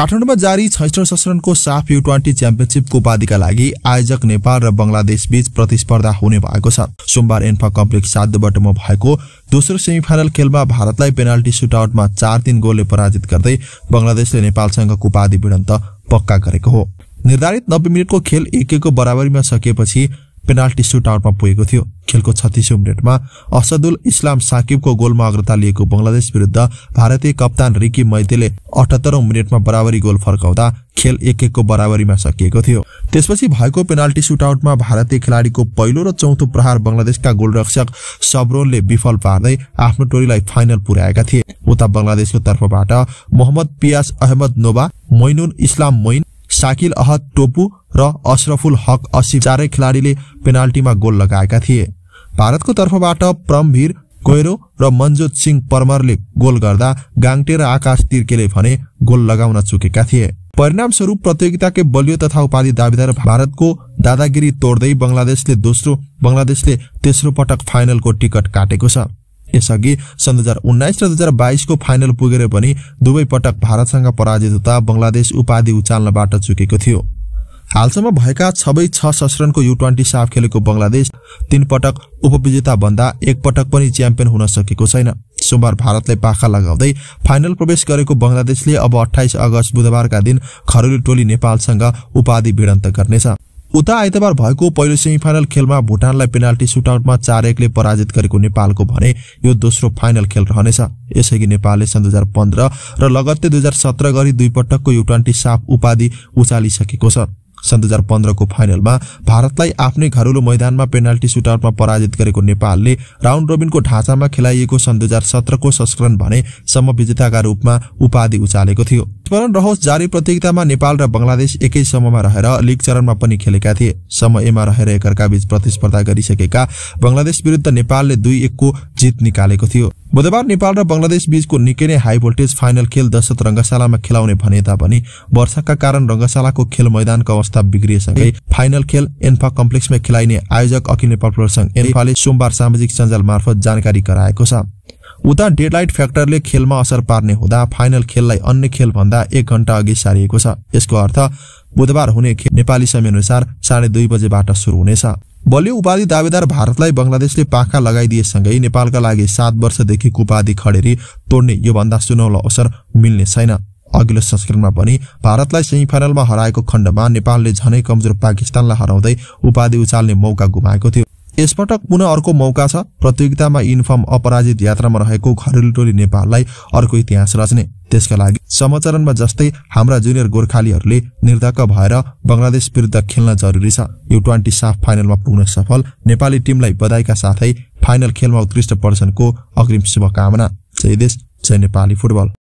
काठमाडौँमा जारी छैठौं संस्करणको साफ यु ट्वेन्टी च्याम्पियनसिपको उपाधिका लागि आयोजक नेपाल र बंगलादेश बीच प्रतिस्पर्धा हुने भएको छ सोमबार एन्फा कम्प्लेक्स साध्यबाटमा भएको दोस्रो सेमिफाइनल खेलमा भारतलाई पेनाल्टी सुटआउटमा चार तीन गोलले पराजित गर्दै बंगलादेशले नेपालसँगको उपाधि भिडन्त पक्का गरेको हो निर्धारित नब्बे मिनटको खेल एकको बराबरीमा सकिएपछि पेनाल्टी सुट आउटमा पुगेको थियो खेलको छत्तिसौँ मिनटमा असदुल इस्लाम साकिबको गोलमा अग्रता लिएको बङ्गलादेश विरुद्ध भारतीय कप्तान रिकी मैतेले अठहत्तरौं मिनटमा बराबरी गोल फर्काउँदा खेल एक एकको बराबरीमा सकिएको थियो त्यसपछि भएको पेनाल्टी सुट आउटमा भारतीय खेलाडीको पहिलो र चौथो प्रहार बङ्गलादेशका गोलरक्षक सबरोलले विफल पार्दै आफ्नो टोलीलाई फाइनल पुर्याएका थिए उता बङ्गलादेशको तर्फबाट मोहम्मद पियास अहमद नोबा मैनुन इस्लाम मोइन साकिल अहद टोपु र अशरफुल हक असी चारै खेलाडीले पेनाल्टीमा गोल लगाएका थिए भारतको तर्फबाट परमवीर कोइरो र मनजोत सिंह परमरले गोल गर्दा गाङ्टे र आकाश तिर्केले भने गोल लगाउन चुकेका थिए परिणामस्वरूप प्रतियोगिताकै बलियो तथा उपाधि दावेदार भारतको दादागिरी तोड्दै बङ्गलादेशले दोस्रो बङ्गलादेशले तेस्रो पटक फाइनलको टिकट काटेको छ यसअघि सन् दुई हजार उन्नाइस र दुई हजार बाइसको फाइनल पुगेर पनि दुवै पटक भारतसँग पराजित हुँदा बङ्गलादेश उपाधि उचाल्नबाट चुकेको थियो हालसम्म भएका सबै छ संस्करणको यु ट्वेन्टी साफ खेलेको बङ्गलादेश तीन पटक उपविजेता भन्दा एक पटक पनि च्याम्पियन हुन सकेको छैन सोमबार भारतले पाखा लगाउँदै फाइनल प्रवेश गरेको बङ्गलादेशले अब अठाइस अगस्त बुधबारका दिन घरेलु टोली नेपालसँग उपाधि भिडन्त गर्नेछ उता आइतबार भएको पहिलो सेमिफाइनल खेलमा भुटानलाई पेनाल्टी सुटआउटमा चार एकले पराजित गरेको नेपालको भने यो दोस्रो फाइनल खेल रहनेछ यसअघि नेपालले सन् दुई हजार पन्ध्र र लगत्तै दुई हजार सत्र गरी दुईपटकको ट्वेन्टी साफ उपाधि उचालिसकेको छ सन् दुई हजार पन्ध्रको फाइनलमा भारतलाई आफ्नै घरेलु मैदानमा पेनाल्टी सुटआउटमा पराजित गरेको नेपालले राउन्ड रोबिनको ढाँचामा खेलाइएको सन् दुई हजार सत्रको संस्करण भने विजेताका रूपमा उपाधि उचालेको थियो स्मरण रहोस् जारी प्रतियोगितामा नेपाल र बंगलादेश एकै समयमा रहेर लिग चरणमा पनि खेलेका थिए समयमा रहेर एकअर्का बीच प्रतिस्पर्धा गरिसकेका बंगलादेश विरूद्ध नेपालले दुई एकको जित निकालेको थियो बुधबार नेपाल र बंगलादेश बीचको निकै नै हाई भोल्टेज फाइनल खेल दशरथ रंगशालामा खेलाउने भने तापनि वर्षाका कारण रंगशालाको खेल मैदानको अवस्था बिग्रिएसँगै फाइनल खेल एन्फा कम्प्लेक्समा खेलाइने आयोजक अखिल नेपाल फुटबल संघ एन्फाले सोमबार सामाजिक सञ्जाल मार्फत जानकारी गराएको छ उता डेडलाइट फ्याक्टरले खेलमा असर पार्ने हुँदा फाइनल खेललाई अन्य खेलभन्दा एक घण्टा अघि सारिएको छ यसको अर्थ बुधबार हुने खेल नेपाली समयअनुसार साढे दुई बजेबाट सुरु हुनेछ बलियो उपाधि दावेदार भारतलाई बङ्गलादेशले पाखा लगाइदिएसँगै नेपालका लागि सात वर्षदेखिको उपाधि खडेरी तोड्ने योभन्दा सुनौलो अवसर मिल्ने छैन अघिल्लो संस्करणमा पनि भारतलाई सेमिफाइनलमा हराएको खण्डमा नेपालले झनै कमजोर पाकिस्तानलाई हराउँदै उपाधि उचाल्ने मौका गुमाएको थियो यसपटक पुनः अर्को मौका छ प्रतियोगितामा इन्फर्म अपराजित यात्रामा रहेको घरेलु टोली नेपाललाई अर्को इतिहास रच्ने त्यसका लागि समाचारमा जस्तै हाम्रा जुनियर गोर्खालीहरूले निर्धक्क भएर बङ्गलादेश विरुद्ध खेल्न जरुरी छ यो ट्वेन्टी साफ फाइनलमा पुग्न सफल नेपाली टिमलाई बधाईका साथै फाइनल खेलमा उत्कृष्ट प्रदर्शनको अग्रिम शुभकामना जय देश जय नेपाली फुटबल